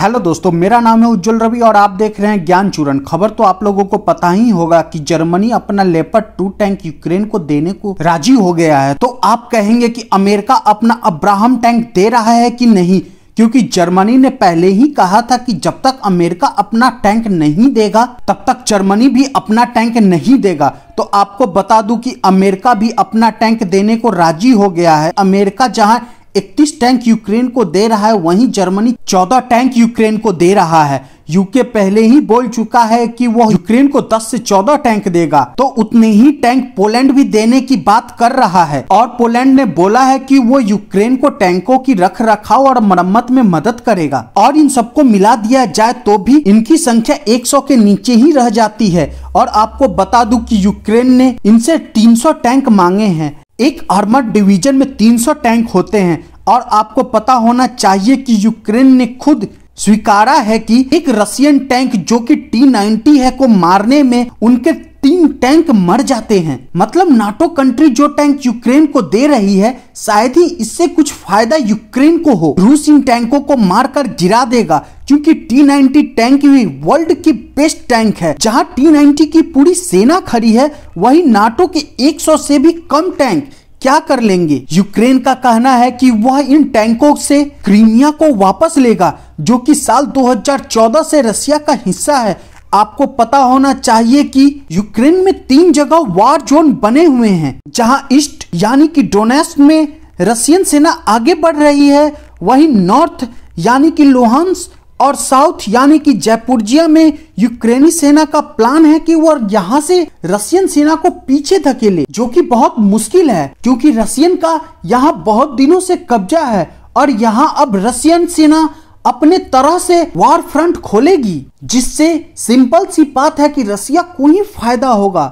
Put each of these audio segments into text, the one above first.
hello दोस्तों मेरा नाम है उज्जवल रवि और आप देख रहे हैं ज्ञान चूरण खबर तो आप लोगों को पता ही होगा कि जर्मनी अपना लेपर टू टैंक यूक्रेन को देने को राजी हो गया है तो आप कहेंगे कि अमेरिका अपना अब्राहम टैंक दे रहा है कि नहीं क्योंकि जर्मनी ने पहले ही कहा था कि जब तक अमेरिका अपना टैंक नहीं देगा तब तक जर्मनी भी अपना टैंक नहीं देगा तो आपको बता दूं कि अमेरिका भी अपना टैंक देने को राजी हो गया है अमेरिका जहां इकतीस टैंक यूक्रेन को दे रहा है वहीं जर्मनी चौदह टैंक यूक्रेन को दे रहा है यूके पहले ही बोल चुका है कि वह यूक्रेन को 10 से 14 टैंक देगा तो उतने ही टैंक पोलैंड भी देने की बात कर रहा है और पोलैंड ने बोला है कि वो यूक्रेन को टैंकों की रख रखाव और मरम्मत में मदद करेगा और इन सबको मिला दिया जाए तो भी इनकी संख्या 100 के नीचे ही रह जाती है और आपको बता दू की यूक्रेन ने इनसे तीन टैंक मांगे हैं एक आर्मर डिवीजन में 300 टैंक होते हैं और आपको पता होना चाहिए कि यूक्रेन ने खुद स्वीकारा है कि एक रशियन टैंक जो कि टी नाइनटी है को मारने में उनके तीन टैंक मर जाते हैं मतलब नाटो कंट्री जो टैंक यूक्रेन को दे रही है शायद ही इससे कुछ फायदा यूक्रेन को हो रूस इन टैंकों को मारकर गिरा देगा क्योंकि टी टैंक भी वर्ल्ड की बेस्ट टैंक है जहां टी की पूरी सेना खड़ी है वही नाटो के 100 से भी कम टैंक क्या कर लेंगे यूक्रेन का कहना है कि वह इन टैंकों से क्रीमिया को वापस लेगा जो कि साल 2014 से रशिया का हिस्सा है आपको पता होना चाहिए कि यूक्रेन में तीन जगह वार जोन बने हुए हैं जहां ईस्ट यानी कि डोनेस में रशियन सेना आगे बढ़ रही है वहीं नॉर्थ यानी कि लोहांस और साउथ यानी कि जयपुरजिया में यूक्रेनी सेना का प्लान है कि वह यहाँ से रशियन सेना को पीछे धकेले जो कि बहुत मुश्किल है क्योंकि रशियन का यहाँ बहुत दिनों से कब्जा है और यहाँ अब रशियन सेना अपने तरह से वार फ्रंट खोलेगी जिससे सिंपल सी बात है कि रसिया को ही फायदा होगा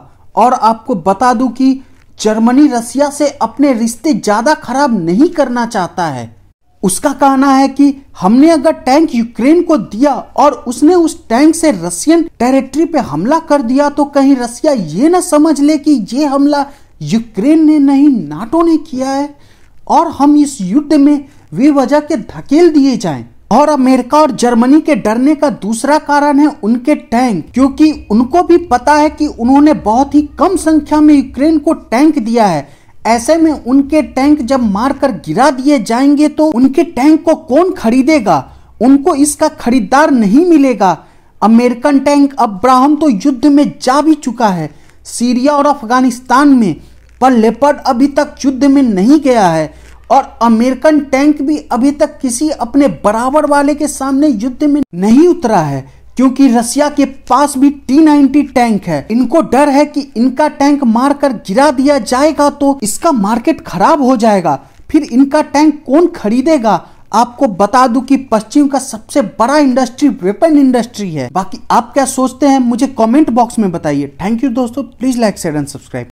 और आपको बता दूं कि जर्मनी रसिया से अपने रिश्ते ज़्यादा खराब नहीं करना चाहता है उसका कहना है कि हमने अगर टैंक यूक्रेन को दिया और उसने उस टैंक से रशियन टेरिटरी पे हमला कर दिया तो कहीं रसिया ये ना समझ ले कि ये हमला यूक्रेन ने नहीं नाटो ने किया है और हम इस युद्ध में वे वजह के धकेल दिए जाएं और अमेरिका और जर्मनी के डरने का दूसरा कारण है उनके टैंक क्योंकि उनको भी पता है कि उन्होंने बहुत ही कम संख्या में यूक्रेन को टैंक दिया है ऐसे में उनके टैंक जब मारकर गिरा दिए जाएंगे तो उनके टैंक को कौन खरीदेगा उनको इसका खरीदार नहीं मिलेगा अमेरिकन टैंक अब्राहम तो युद्ध में जा भी चुका है सीरिया और अफगानिस्तान में पर लेपर्ड अभी तक युद्ध में नहीं गया है और अमेरिकन टैंक भी अभी तक किसी अपने बराबर वाले के सामने युद्ध में नहीं उतरा है क्योंकि रसिया के पास भी टी नाइनटी टैंक है इनको डर है कि इनका टैंक मारकर गिरा दिया जाएगा तो इसका मार्केट खराब हो जाएगा फिर इनका टैंक कौन खरीदेगा आपको बता दूं कि पश्चिम का सबसे बड़ा इंडस्ट्री वेपन इंडस्ट्री है बाकी आप क्या सोचते हैं मुझे कमेंट बॉक्स में बताइए थैंक यू दोस्तों please like share and subscribe